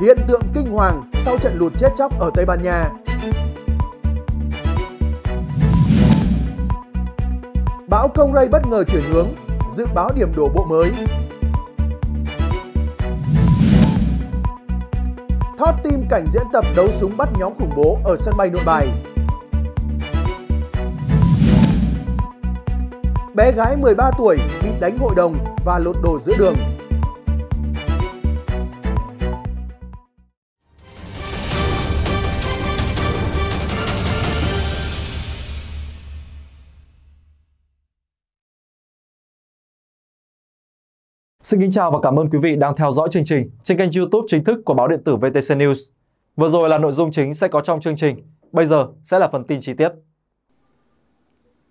hiện tượng kinh hoàng sau trận lụt chết chóc ở Tây Ban Nha. Bão Công Ray bất ngờ chuyển hướng, dự báo điểm đổ bộ mới. Thót tim cảnh diễn tập đấu súng bắt nhóm khủng bố ở sân bay nội bài. Bé gái 13 tuổi bị đánh hội đồng và lột đồ giữa đường. Xin kính chào và cảm ơn quý vị đang theo dõi chương trình trên kênh YouTube chính thức của báo điện tử VTC News. Vừa rồi là nội dung chính sẽ có trong chương trình, bây giờ sẽ là phần tin chi tiết.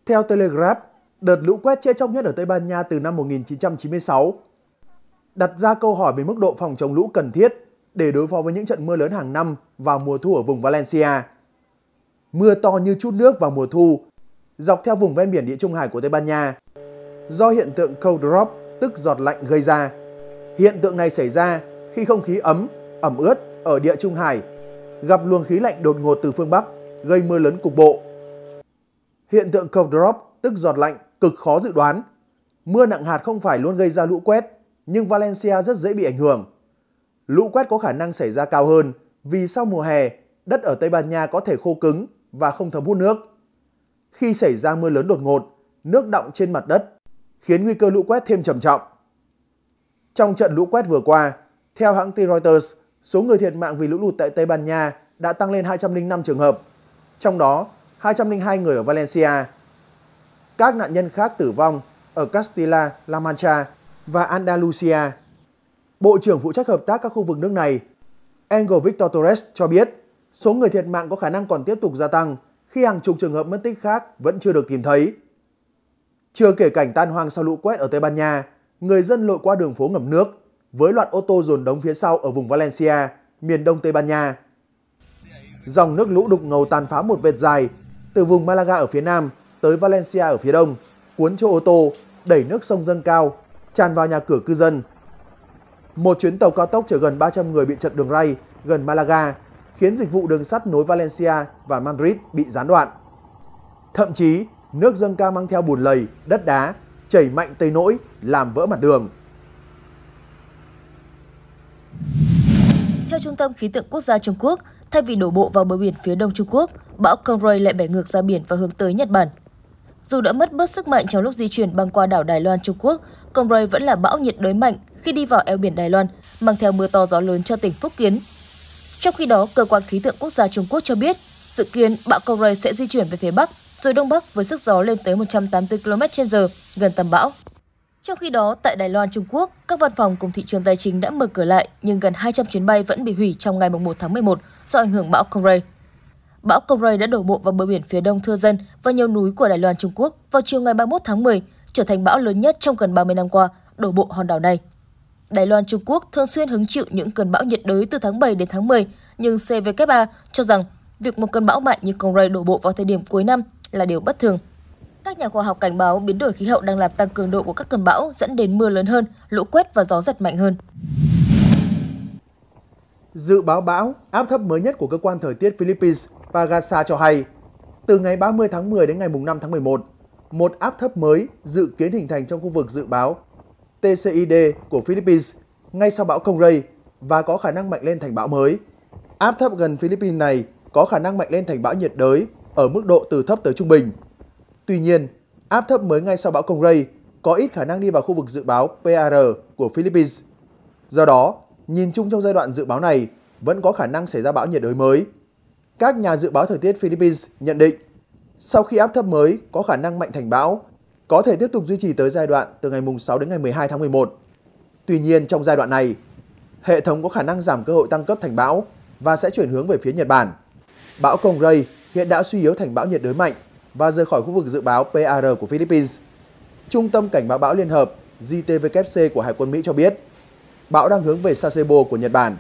Theo Telegraph, đợt lũ quét chết chóc nhất ở Tây Ban Nha từ năm 1996 đặt ra câu hỏi về mức độ phòng chống lũ cần thiết để đối phó với những trận mưa lớn hàng năm vào mùa thu ở vùng Valencia. Mưa to như chút nước vào mùa thu, dọc theo vùng ven biển địa Trung Hải của Tây Ban Nha. Do hiện tượng cold drop tức giọt lạnh gây ra. Hiện tượng này xảy ra khi không khí ấm, ẩm ướt ở địa Trung Hải gặp luồng khí lạnh đột ngột từ phương Bắc gây mưa lớn cục bộ. Hiện tượng cold drop tức giọt lạnh cực khó dự đoán. Mưa nặng hạt không phải luôn gây ra lũ quét, nhưng Valencia rất dễ bị ảnh hưởng. Lũ quét có khả năng xảy ra cao hơn vì sau mùa hè, đất ở Tây Ban Nha có thể khô cứng và không thấm hút nước. Khi xảy ra mưa lớn đột ngột, nước đọng trên mặt đất khiến nguy cơ lũ quét thêm trầm trọng. Trong trận lũ quét vừa qua, theo hãng tin Reuters, số người thiệt mạng vì lũ lụt tại Tây Ban Nha đã tăng lên 205 trường hợp, trong đó 202 người ở Valencia. Các nạn nhân khác tử vong ở Castilla, La Mancha và Andalusia. Bộ trưởng phụ trách hợp tác các khu vực nước này, Angel Victor Torres cho biết số người thiệt mạng có khả năng còn tiếp tục gia tăng khi hàng chục trường hợp mất tích khác vẫn chưa được tìm thấy. Chưa kể cảnh tan hoang sau lũ quét ở Tây Ban Nha, người dân lội qua đường phố ngầm nước với loạt ô tô dồn đống phía sau ở vùng Valencia, miền đông Tây Ban Nha. Dòng nước lũ đục ngầu tàn phá một vệt dài từ vùng Malaga ở phía nam tới Valencia ở phía đông, cuốn cho ô tô, đẩy nước sông dâng cao, tràn vào nhà cửa cư dân. Một chuyến tàu cao tốc chở gần 300 người bị chật đường ray gần Malaga, khiến dịch vụ đường sắt nối Valencia và Madrid bị gián đoạn. Thậm chí, nước dâng cao mang theo bùn lầy, đất đá, chảy mạnh tới nỗi làm vỡ mặt đường. Theo Trung tâm Khí tượng Quốc gia Trung Quốc, thay vì đổ bộ vào bờ biển phía đông Trung Quốc, bão Conroy lại bẻ ngược ra biển và hướng tới Nhật Bản. Dù đã mất bớt sức mạnh trong lúc di chuyển băng qua đảo Đài Loan Trung Quốc, Conroy vẫn là bão nhiệt đới mạnh khi đi vào eo biển Đài Loan, mang theo mưa to gió lớn cho tỉnh Phúc Kiến. Trong khi đó, cơ quan khí tượng quốc gia Trung Quốc cho biết, dự kiến bão Conroy sẽ di chuyển về phía Bắc rồi Đông Bắc với sức gió lên tới 184 km/h, gần tâm bão. Trong khi đó, tại Đài Loan, Trung Quốc, các văn phòng cùng thị trường tài chính đã mở cửa lại, nhưng gần 200 chuyến bay vẫn bị hủy trong ngày 1 tháng 11 do ảnh hưởng bão Kongray. Bão Kongray đã đổ bộ vào bờ biển phía đông Thưa Dân và nhiều núi của Đài Loan, Trung Quốc vào chiều ngày 31 tháng 10, trở thành bão lớn nhất trong gần 30 năm qua đổ bộ hòn đảo này. Đài Loan Trung Quốc thường xuyên hứng chịu những cơn bão nhiệt đới từ tháng 7 đến tháng 10, nhưng CVKA cho rằng việc một cơn bão mạnh như Kongray đổ bộ vào thời điểm cuối năm là điều bất thường. Các nhà khoa học cảnh báo biến đổi khí hậu đang làm tăng cường độ của các cơn bão dẫn đến mưa lớn hơn, lũ quét và gió giật mạnh hơn. Dự báo bão, áp thấp mới nhất của cơ quan thời tiết Philippines Pagasa cho hay, từ ngày 30 tháng 10 đến ngày 5 tháng 11, một áp thấp mới dự kiến hình thành trong khu vực dự báo TCID của Philippines ngay sau bão Công Ray và có khả năng mạnh lên thành bão mới. Áp thấp gần Philippines này có khả năng mạnh lên thành bão nhiệt đới ở mức độ từ thấp tới trung bình. Tuy nhiên, áp thấp mới ngay sau bão Công Ray có ít khả năng đi vào khu vực dự báo PAR của Philippines. Do đó, nhìn chung trong giai đoạn dự báo này vẫn có khả năng xảy ra bão nhiệt đới mới. Các nhà dự báo thời tiết Philippines nhận định, sau khi áp thấp mới có khả năng mạnh thành bão, có thể tiếp tục duy trì tới giai đoạn từ ngày 6 đến ngày 12 tháng 11. Tuy nhiên trong giai đoạn này, hệ thống có khả năng giảm cơ hội tăng cấp thành bão và sẽ chuyển hướng về phía Nhật Bản. Bão Kongray hiện đã suy yếu thành bão nhiệt đới mạnh và rời khỏi khu vực dự báo PAR của Philippines. Trung tâm Cảnh báo bão Liên hợp JTWC của Hải quân Mỹ cho biết, bão đang hướng về Sasebo của Nhật Bản.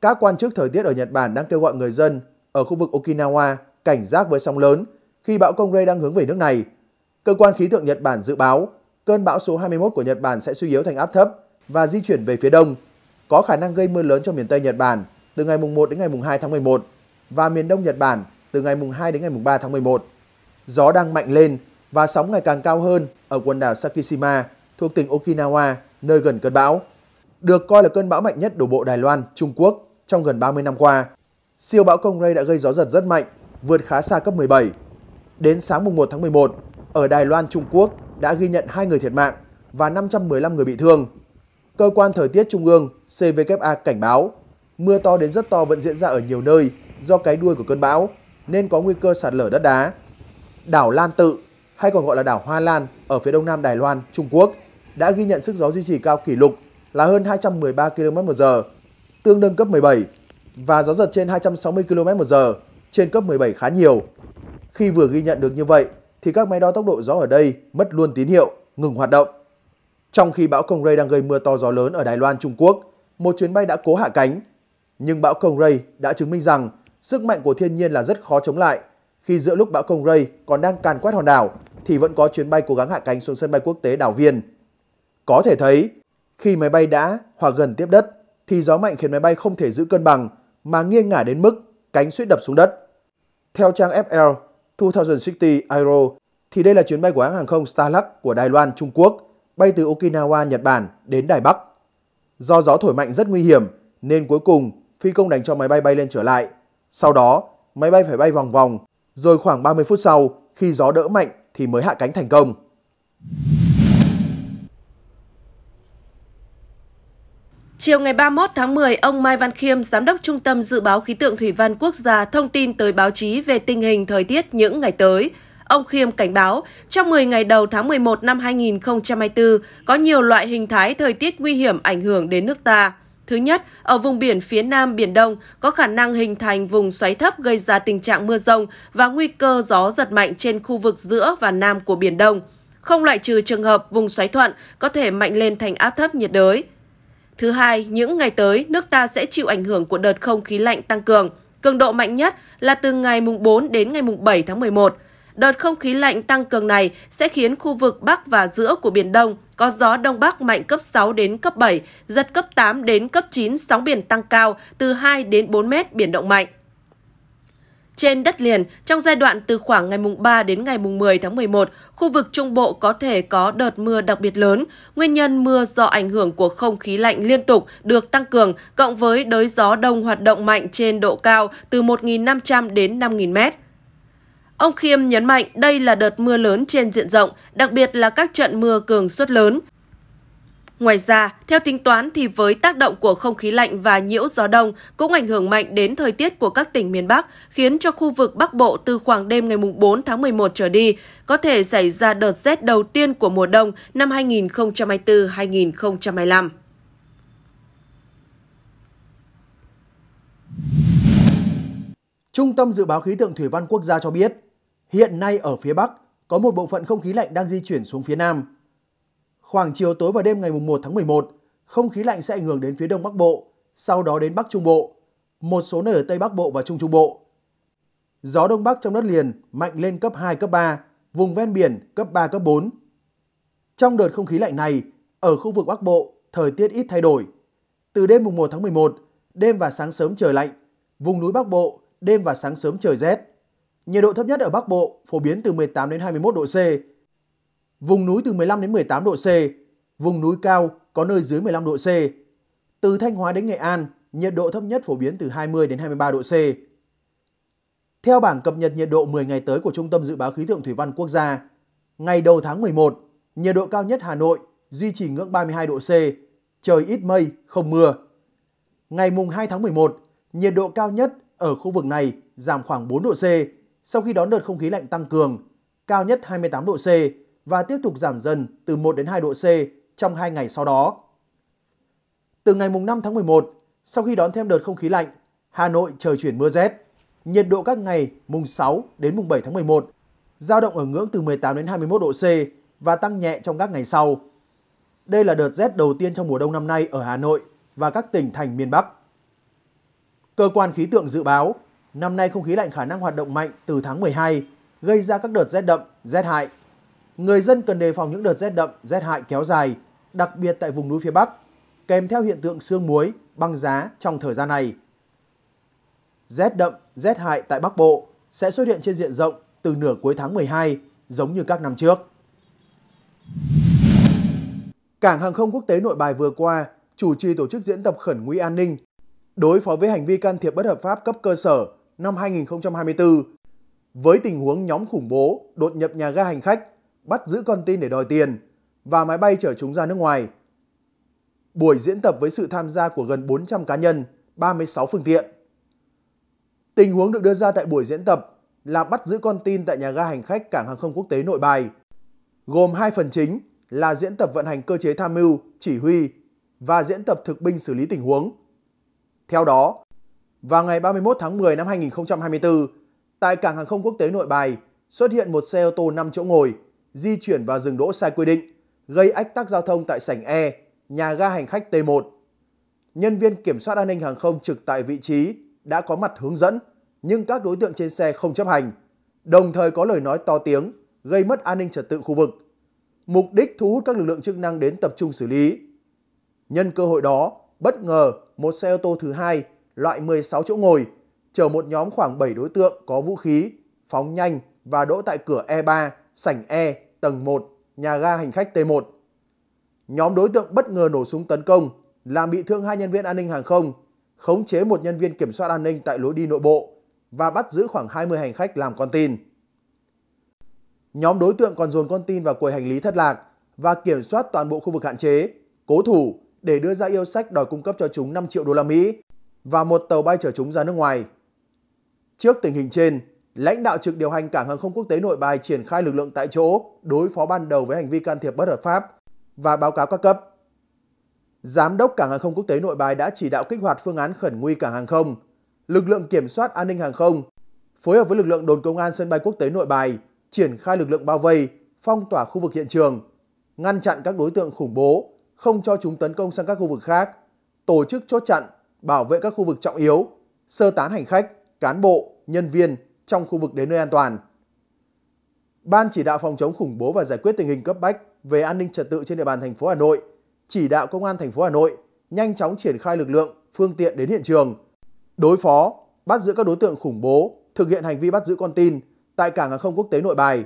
Các quan chức thời tiết ở Nhật Bản đang kêu gọi người dân ở khu vực Okinawa cảnh giác với sóng lớn khi bão Kongre đang hướng về nước này. Cơ quan khí tượng Nhật Bản dự báo cơn bão số 21 của Nhật Bản sẽ suy yếu thành áp thấp và di chuyển về phía đông, có khả năng gây mưa lớn cho miền Tây Nhật Bản từ ngày mùng 1 đến ngày mùng 2 tháng 11 và miền Đông Nhật Bản từ ngày mùng 2 đến ngày mùng 3 tháng 11. Gió đang mạnh lên và sóng ngày càng cao hơn ở quần đảo Sakishima thuộc tỉnh Okinawa, nơi gần cơn bão. Được coi là cơn bão mạnh nhất đổ bộ Đài Loan, Trung Quốc trong gần 30 năm qua. Siêu bão Công Ray đã gây gió giật rất mạnh, vượt khá xa cấp 17. Đến sáng mùng 1 tháng 11, ở Đài Loan, Trung Quốc đã ghi nhận 2 người thiệt mạng và 515 người bị thương. Cơ quan thời tiết Trung ương CVKA cảnh báo mưa to đến rất to vẫn diễn ra ở nhiều nơi do cái đuôi của cơn bão nên có nguy cơ sạt lở đất đá. Đảo Lan Tự hay còn gọi là đảo Hoa Lan ở phía đông nam Đài Loan, Trung Quốc đã ghi nhận sức gió duy trì cao kỷ lục là hơn 213 km/h, tương đương cấp 17 và gió giật trên 260 km/h trên cấp 17 khá nhiều. Khi vừa ghi nhận được như vậy thì các máy đo tốc độ gió ở đây mất luôn tín hiệu, ngừng hoạt động. Trong khi bão Công Ray đang gây mưa to gió lớn ở Đài Loan, Trung Quốc, một chuyến bay đã cố hạ cánh. Nhưng bão Công Ray đã chứng minh rằng Sức mạnh của thiên nhiên là rất khó chống lại. Khi giữa lúc bão Công Ray còn đang càn quét hòn đảo, thì vẫn có chuyến bay cố gắng hạ cánh xuống sân bay quốc tế đảo Viên. Có thể thấy, khi máy bay đã hoặc gần tiếp đất, thì gió mạnh khiến máy bay không thể giữ cân bằng mà nghiêng ngả đến mức cánh suýt đập xuống đất. Theo trang FL 2060 Aero, thì đây là chuyến bay của hãng hàng không Starlux của Đài Loan, Trung Quốc, bay từ Okinawa, Nhật Bản đến Đài Bắc. Do gió thổi mạnh rất nguy hiểm, nên cuối cùng phi công đánh cho máy bay bay lên trở lại sau đó, máy bay phải bay vòng vòng, rồi khoảng 30 phút sau, khi gió đỡ mạnh thì mới hạ cánh thành công. Chiều ngày 31 tháng 10, ông Mai Văn Khiêm, Giám đốc Trung tâm Dự báo Khí tượng Thủy văn Quốc gia thông tin tới báo chí về tình hình thời tiết những ngày tới. Ông Khiêm cảnh báo, trong 10 ngày đầu tháng 11 năm 2024, có nhiều loại hình thái thời tiết nguy hiểm ảnh hưởng đến nước ta. Thứ nhất, ở vùng biển phía nam Biển Đông có khả năng hình thành vùng xoáy thấp gây ra tình trạng mưa rông và nguy cơ gió giật mạnh trên khu vực giữa và nam của Biển Đông. Không loại trừ trường hợp vùng xoáy thuận có thể mạnh lên thành áp thấp nhiệt đới. Thứ hai, những ngày tới, nước ta sẽ chịu ảnh hưởng của đợt không khí lạnh tăng cường. Cường độ mạnh nhất là từ ngày mùng 4 đến ngày mùng 7 tháng 11. Đợt không khí lạnh tăng cường này sẽ khiến khu vực Bắc và giữa của Biển Đông có gió đông bắc mạnh cấp 6 đến cấp 7, giật cấp 8 đến cấp 9, sóng biển tăng cao từ 2 đến 4 mét, biển động mạnh. Trên đất liền, trong giai đoạn từ khoảng ngày mùng 3 đến ngày mùng 10 tháng 11, khu vực Trung Bộ có thể có đợt mưa đặc biệt lớn. Nguyên nhân mưa do ảnh hưởng của không khí lạnh liên tục được tăng cường, cộng với đới gió đông hoạt động mạnh trên độ cao từ 1.500 đến 5.000 mét. Ông Khiêm nhấn mạnh đây là đợt mưa lớn trên diện rộng, đặc biệt là các trận mưa cường suất lớn. Ngoài ra, theo tính toán thì với tác động của không khí lạnh và nhiễu gió đông cũng ảnh hưởng mạnh đến thời tiết của các tỉnh miền Bắc, khiến cho khu vực Bắc Bộ từ khoảng đêm ngày 4 tháng 11 trở đi có thể xảy ra đợt rét đầu tiên của mùa đông năm 2024-2025. Trung tâm Dự báo Khí tượng Thủy văn Quốc gia cho biết, Hiện nay ở phía Bắc có một bộ phận không khí lạnh đang di chuyển xuống phía Nam. Khoảng chiều tối và đêm ngày 1 tháng 11, không khí lạnh sẽ ảnh hưởng đến phía Đông Bắc Bộ, sau đó đến Bắc Trung Bộ, một số nơi ở Tây Bắc Bộ và Trung Trung Bộ. Gió Đông Bắc trong đất liền mạnh lên cấp 2, cấp 3, vùng ven biển cấp 3, cấp 4. Trong đợt không khí lạnh này, ở khu vực Bắc Bộ, thời tiết ít thay đổi. Từ đêm mùng 1 tháng 11, đêm và sáng sớm trời lạnh, vùng núi Bắc Bộ, đêm và sáng sớm trời rét nhiệt độ thấp nhất ở Bắc Bộ phổ biến từ 18 đến 21 độ C, vùng núi từ 15 đến 18 độ C, vùng núi cao có nơi dưới 15 độ C. Từ Thanh Hóa đến Nghệ An, nhiệt độ thấp nhất phổ biến từ 20 đến 23 độ C. Theo bảng cập nhật nhiệt độ 10 ngày tới của Trung tâm Dự báo Khí tượng Thủy văn Quốc gia, ngày đầu tháng 11, nhiệt độ cao nhất Hà Nội duy trì ngưỡng 32 độ C, trời ít mây, không mưa. Ngày mùng 2 tháng 11, nhiệt độ cao nhất ở khu vực này giảm khoảng 4 độ C, sau khi đón đợt không khí lạnh tăng cường, cao nhất 28 độ C và tiếp tục giảm dần từ 1 đến 2 độ C trong 2 ngày sau đó. Từ ngày 5 tháng 11, sau khi đón thêm đợt không khí lạnh, Hà Nội trời chuyển mưa rét. Nhiệt độ các ngày mùng 6 đến mùng 7 tháng 11 giao động ở ngưỡng từ 18 đến 21 độ C và tăng nhẹ trong các ngày sau. Đây là đợt rét đầu tiên trong mùa đông năm nay ở Hà Nội và các tỉnh thành miền Bắc. Cơ quan khí tượng dự báo năm nay không khí lạnh khả năng hoạt động mạnh từ tháng 12, gây ra các đợt rét đậm, rét hại. Người dân cần đề phòng những đợt rét đậm, rét hại kéo dài, đặc biệt tại vùng núi phía Bắc, kèm theo hiện tượng sương muối, băng giá trong thời gian này. Rét đậm, rét hại tại Bắc Bộ sẽ xuất hiện trên diện rộng từ nửa cuối tháng 12, giống như các năm trước. Cảng hàng không quốc tế nội bài vừa qua chủ trì tổ chức diễn tập khẩn nguy an ninh đối phó với hành vi can thiệp bất hợp pháp cấp cơ sở năm 2024 với tình huống nhóm khủng bố đột nhập nhà ga hành khách, bắt giữ con tin để đòi tiền và máy bay chở chúng ra nước ngoài. Buổi diễn tập với sự tham gia của gần 400 cá nhân, 36 phương tiện. Tình huống được đưa ra tại buổi diễn tập là bắt giữ con tin tại nhà ga hành khách cảng hàng không quốc tế Nội Bài, gồm hai phần chính là diễn tập vận hành cơ chế tham mưu, chỉ huy và diễn tập thực binh xử lý tình huống. Theo đó, vào ngày 31 tháng 10 năm 2024, tại cảng hàng không quốc tế Nội Bài xuất hiện một xe ô tô 5 chỗ ngồi di chuyển vào dừng đỗ sai quy định, gây ách tắc giao thông tại sảnh E, nhà ga hành khách T1. Nhân viên kiểm soát an ninh hàng không trực tại vị trí đã có mặt hướng dẫn, nhưng các đối tượng trên xe không chấp hành, đồng thời có lời nói to tiếng, gây mất an ninh trật tự khu vực. Mục đích thu hút các lực lượng chức năng đến tập trung xử lý. Nhân cơ hội đó, bất ngờ một xe ô tô thứ hai loại 16 chỗ ngồi, chở một nhóm khoảng 7 đối tượng có vũ khí, phóng nhanh và đỗ tại cửa E3, sảnh E, tầng 1, nhà ga hành khách T1. Nhóm đối tượng bất ngờ nổ súng tấn công, làm bị thương hai nhân viên an ninh hàng không, khống chế một nhân viên kiểm soát an ninh tại lối đi nội bộ và bắt giữ khoảng 20 hành khách làm con tin. Nhóm đối tượng còn dồn con tin vào quầy hành lý thất lạc và kiểm soát toàn bộ khu vực hạn chế, cố thủ để đưa ra yêu sách đòi cung cấp cho chúng 5 triệu đô la Mỹ và một tàu bay chở chúng ra nước ngoài. Trước tình hình trên, lãnh đạo trực điều hành cảng hàng không quốc tế nội bài triển khai lực lượng tại chỗ đối phó ban đầu với hành vi can thiệp bất hợp pháp và báo cáo các cấp. Giám đốc cảng hàng không quốc tế nội bài đã chỉ đạo kích hoạt phương án khẩn nguy cảng hàng không, lực lượng kiểm soát an ninh hàng không, phối hợp với lực lượng đồn công an sân bay quốc tế nội bài triển khai lực lượng bao vây, phong tỏa khu vực hiện trường, ngăn chặn các đối tượng khủng bố, không cho chúng tấn công sang các khu vực khác, tổ chức chốt chặn bảo vệ các khu vực trọng yếu, sơ tán hành khách, cán bộ, nhân viên trong khu vực đến nơi an toàn. Ban chỉ đạo phòng chống khủng bố và giải quyết tình hình cấp bách về an ninh trật tự trên địa bàn thành phố Hà Nội chỉ đạo công an thành phố Hà Nội nhanh chóng triển khai lực lượng, phương tiện đến hiện trường, đối phó, bắt giữ các đối tượng khủng bố, thực hiện hành vi bắt giữ con tin tại cảng hàng không quốc tế Nội Bài.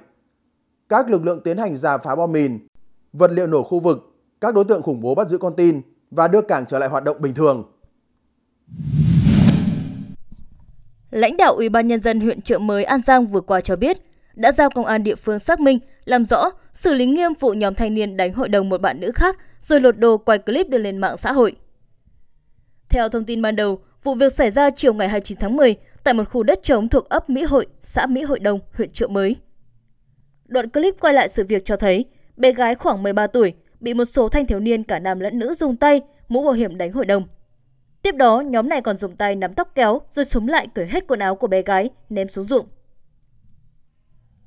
Các lực lượng tiến hành giả phá bom mìn, vật liệu nổ khu vực, các đối tượng khủng bố bắt giữ con tin và đưa cảng trở lại hoạt động bình thường. Lãnh đạo Ủy ban nhân dân huyện Trợ Mới An Giang vừa qua cho biết, đã giao công an địa phương xác minh, làm rõ, xử lý nghiêm vụ nhóm thanh niên đánh hội đồng một bạn nữ khác rồi lột đồ quay clip đưa lên mạng xã hội. Theo thông tin ban đầu, vụ việc xảy ra chiều ngày 29 tháng 10 tại một khu đất trống thuộc ấp Mỹ Hội, xã Mỹ Hội Đông, huyện Trợ Mới. Đoạn clip quay lại sự việc cho thấy bé gái khoảng 13 tuổi bị một số thanh thiếu niên cả nam lẫn nữ dùng tay, mũ bảo hiểm đánh hội đồng Tiếp đó, nhóm này còn dùng tay nắm tóc kéo rồi súng lại cởi hết quần áo của bé gái, ném xuống ruộng.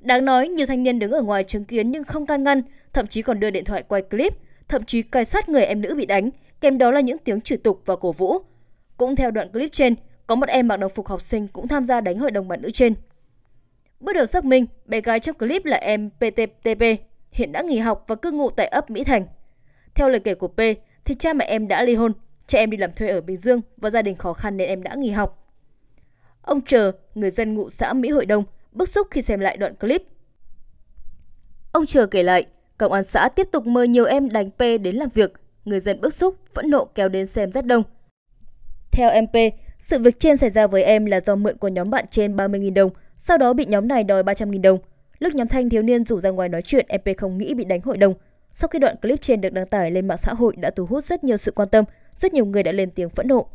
Đáng nói, nhiều thanh niên đứng ở ngoài chứng kiến nhưng không can ngăn, thậm chí còn đưa điện thoại quay clip, thậm chí cài sát người em nữ bị đánh, kèm đó là những tiếng chửi tục và cổ vũ. Cũng theo đoạn clip trên, có một em mặc đồng phục học sinh cũng tham gia đánh hội đồng bạn nữ trên. Bước đầu xác minh, bé gái trong clip là em PTTP, hiện đã nghỉ học và cư ngụ tại ấp Mỹ Thành. Theo lời kể của P, thì cha mẹ em đã ly hôn, Cha em đi làm thuê ở Bình Dương và gia đình khó khăn nên em đã nghỉ học. Ông Chờ, người dân ngụ xã Mỹ Hội Đông, bức xúc khi xem lại đoạn clip. Ông Chờ kể lại, công an xã tiếp tục mời nhiều em đánh P đến làm việc. Người dân bức xúc, phẫn nộ kéo đến xem rất đông. Theo MP, sự việc trên xảy ra với em là do mượn của nhóm bạn trên 30.000 đồng, sau đó bị nhóm này đòi 300.000 đồng. Lúc nhóm thanh thiếu niên rủ ra ngoài nói chuyện, MP không nghĩ bị đánh hội đồng. Sau khi đoạn clip trên được đăng tải lên mạng xã hội đã thu hút rất nhiều sự quan tâm, rất nhiều người đã lên tiếng phẫn nộ.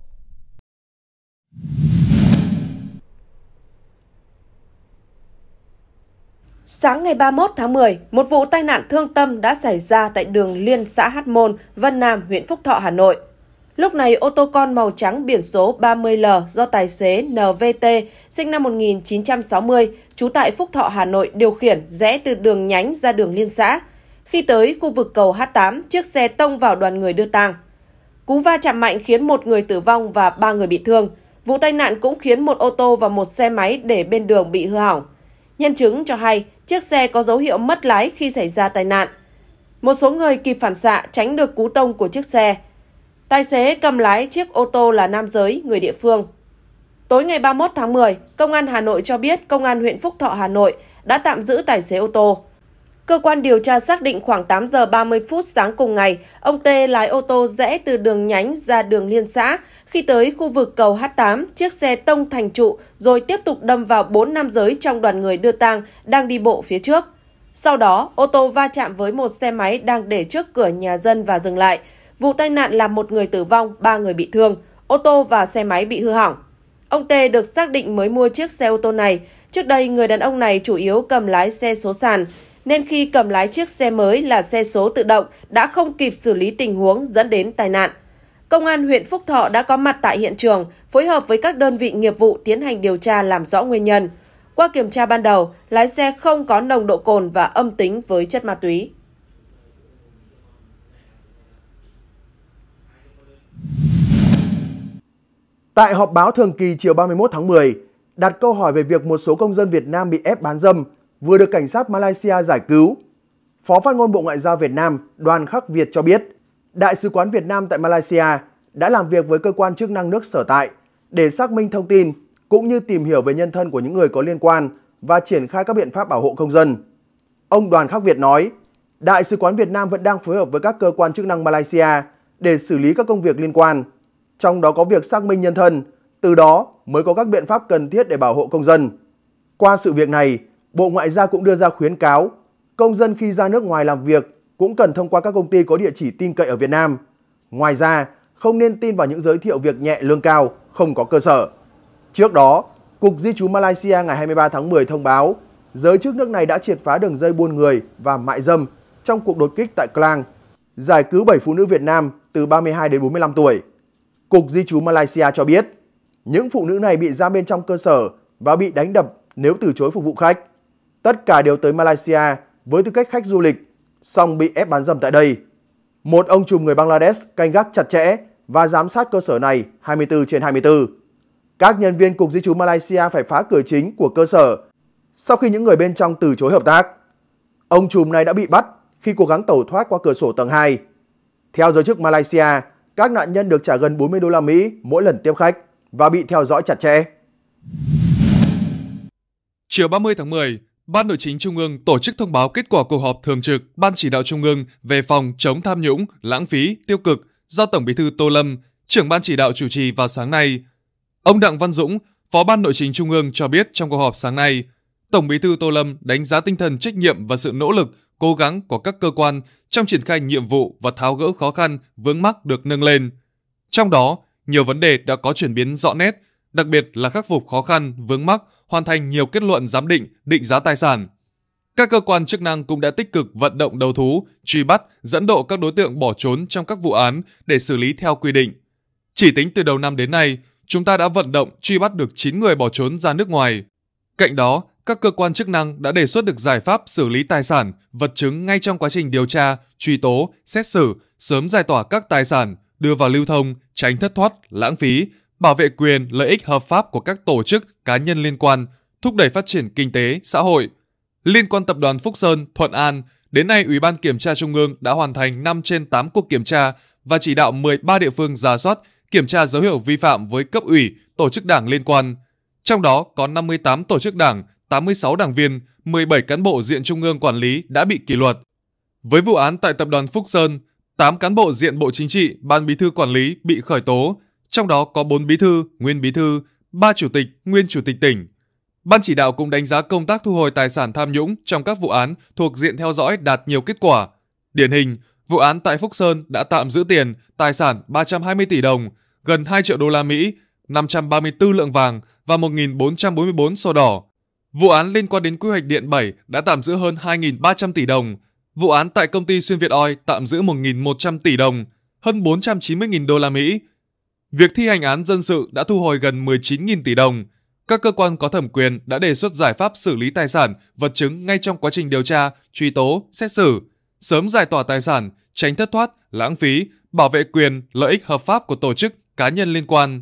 Sáng ngày 31 tháng 10, một vụ tai nạn thương tâm đã xảy ra tại đường Liên xã Hát Môn, Vân Nam, huyện Phúc Thọ, Hà Nội. Lúc này, ô tô con màu trắng biển số 30L do tài xế NVT, sinh năm 1960, trú tại Phúc Thọ, Hà Nội điều khiển rẽ từ đường nhánh ra đường liên xã. Khi tới khu vực cầu H8, chiếc xe tông vào đoàn người đưa tang. Cú va chạm mạnh khiến một người tử vong và ba người bị thương. Vụ tai nạn cũng khiến một ô tô và một xe máy để bên đường bị hư hỏng. Nhân chứng cho hay chiếc xe có dấu hiệu mất lái khi xảy ra tai nạn. Một số người kịp phản xạ tránh được cú tông của chiếc xe. Tài xế cầm lái chiếc ô tô là nam giới, người địa phương. Tối ngày 31 tháng 10, Công an Hà Nội cho biết Công an huyện Phúc Thọ Hà Nội đã tạm giữ tài xế ô tô. Cơ quan điều tra xác định khoảng 8 giờ 30 phút sáng cùng ngày, ông Tê lái ô tô rẽ từ đường nhánh ra đường liên xã. Khi tới khu vực cầu H8, chiếc xe tông thành trụ rồi tiếp tục đâm vào 4 nam giới trong đoàn người đưa tang đang đi bộ phía trước. Sau đó, ô tô va chạm với một xe máy đang để trước cửa nhà dân và dừng lại. Vụ tai nạn làm một người tử vong, ba người bị thương. Ô tô và xe máy bị hư hỏng. Ông Tê được xác định mới mua chiếc xe ô tô này. Trước đây, người đàn ông này chủ yếu cầm lái xe số sàn nên khi cầm lái chiếc xe mới là xe số tự động đã không kịp xử lý tình huống dẫn đến tai nạn. Công an huyện Phúc Thọ đã có mặt tại hiện trường, phối hợp với các đơn vị nghiệp vụ tiến hành điều tra làm rõ nguyên nhân. Qua kiểm tra ban đầu, lái xe không có nồng độ cồn và âm tính với chất ma túy. Tại họp báo thường kỳ chiều 31 tháng 10, đặt câu hỏi về việc một số công dân Việt Nam bị ép bán dâm vừa được cảnh sát Malaysia giải cứu. Phó phát ngôn Bộ Ngoại giao Việt Nam Đoàn Khắc Việt cho biết, Đại sứ quán Việt Nam tại Malaysia đã làm việc với cơ quan chức năng nước sở tại để xác minh thông tin cũng như tìm hiểu về nhân thân của những người có liên quan và triển khai các biện pháp bảo hộ công dân. Ông Đoàn Khắc Việt nói, Đại sứ quán Việt Nam vẫn đang phối hợp với các cơ quan chức năng Malaysia để xử lý các công việc liên quan, trong đó có việc xác minh nhân thân, từ đó mới có các biện pháp cần thiết để bảo hộ công dân. Qua sự việc này, Bộ Ngoại giao cũng đưa ra khuyến cáo công dân khi ra nước ngoài làm việc cũng cần thông qua các công ty có địa chỉ tin cậy ở Việt Nam. Ngoài ra, không nên tin vào những giới thiệu việc nhẹ lương cao, không có cơ sở. Trước đó, Cục Di trú Malaysia ngày 23 tháng 10 thông báo giới chức nước này đã triệt phá đường dây buôn người và mại dâm trong cuộc đột kích tại Klang, giải cứu 7 phụ nữ Việt Nam từ 32 đến 45 tuổi. Cục Di trú Malaysia cho biết, những phụ nữ này bị giam bên trong cơ sở và bị đánh đập nếu từ chối phục vụ khách. Tất cả đều tới Malaysia với tư cách khách du lịch, song bị ép bán dâm tại đây. Một ông trùm người Bangladesh canh gác chặt chẽ và giám sát cơ sở này 24 trên 24. Các nhân viên Cục Di trú Malaysia phải phá cửa chính của cơ sở sau khi những người bên trong từ chối hợp tác. Ông trùm này đã bị bắt khi cố gắng tẩu thoát qua cửa sổ tầng 2. Theo giới chức Malaysia, các nạn nhân được trả gần 40 đô la Mỹ mỗi lần tiếp khách và bị theo dõi chặt chẽ. Chiều 30 tháng 10, Ban Nội chính Trung ương tổ chức thông báo kết quả cuộc họp thường trực Ban chỉ đạo Trung ương về phòng chống tham nhũng, lãng phí, tiêu cực do Tổng Bí thư Tô Lâm, trưởng ban chỉ đạo chủ trì vào sáng nay. Ông Đặng Văn Dũng, Phó Ban Nội chính Trung ương cho biết trong cuộc họp sáng nay, Tổng Bí thư Tô Lâm đánh giá tinh thần trách nhiệm và sự nỗ lực, cố gắng của các cơ quan trong triển khai nhiệm vụ và tháo gỡ khó khăn, vướng mắc được nâng lên. Trong đó, nhiều vấn đề đã có chuyển biến rõ nét, đặc biệt là khắc phục khó khăn, vướng mắc hoàn thành nhiều kết luận giám định, định giá tài sản. Các cơ quan chức năng cũng đã tích cực vận động đầu thú, truy bắt, dẫn độ các đối tượng bỏ trốn trong các vụ án để xử lý theo quy định. Chỉ tính từ đầu năm đến nay, chúng ta đã vận động truy bắt được 9 người bỏ trốn ra nước ngoài. Cạnh đó, các cơ quan chức năng đã đề xuất được giải pháp xử lý tài sản, vật chứng ngay trong quá trình điều tra, truy tố, xét xử, sớm giải tỏa các tài sản đưa vào lưu thông, tránh thất thoát, lãng phí bảo vệ quyền, lợi ích hợp pháp của các tổ chức, cá nhân liên quan, thúc đẩy phát triển kinh tế, xã hội. Liên quan tập đoàn Phúc Sơn, Thuận An, đến nay Ủy ban Kiểm tra Trung ương đã hoàn thành 5 trên 8 cuộc kiểm tra và chỉ đạo 13 địa phương ra soát, kiểm tra dấu hiệu vi phạm với cấp ủy, tổ chức đảng liên quan. Trong đó có 58 tổ chức đảng, 86 đảng viên, 17 cán bộ diện Trung ương quản lý đã bị kỷ luật. Với vụ án tại tập đoàn Phúc Sơn, 8 cán bộ diện Bộ Chính trị, Ban Bí thư quản lý bị khởi tố, trong đó có 4 bí thư, nguyên bí thư, 3 chủ tịch, nguyên chủ tịch tỉnh. Ban chỉ đạo cũng đánh giá công tác thu hồi tài sản tham nhũng trong các vụ án thuộc diện theo dõi đạt nhiều kết quả. Điển hình, vụ án tại Phúc Sơn đã tạm giữ tiền, tài sản 320 tỷ đồng, gần 2 triệu đô la Mỹ, 534 lượng vàng và 1.444 sổ đỏ. Vụ án liên quan đến quy hoạch điện 7 đã tạm giữ hơn 2.300 tỷ đồng. Vụ án tại công ty Xuyên Việt oi tạm giữ 1.100 tỷ đồng, hơn 490.000 đô la Mỹ, Việc thi hành án dân sự đã thu hồi gần 19.000 tỷ đồng. Các cơ quan có thẩm quyền đã đề xuất giải pháp xử lý tài sản, vật chứng ngay trong quá trình điều tra, truy tố, xét xử, sớm giải tỏa tài sản, tránh thất thoát, lãng phí, bảo vệ quyền, lợi ích hợp pháp của tổ chức, cá nhân liên quan.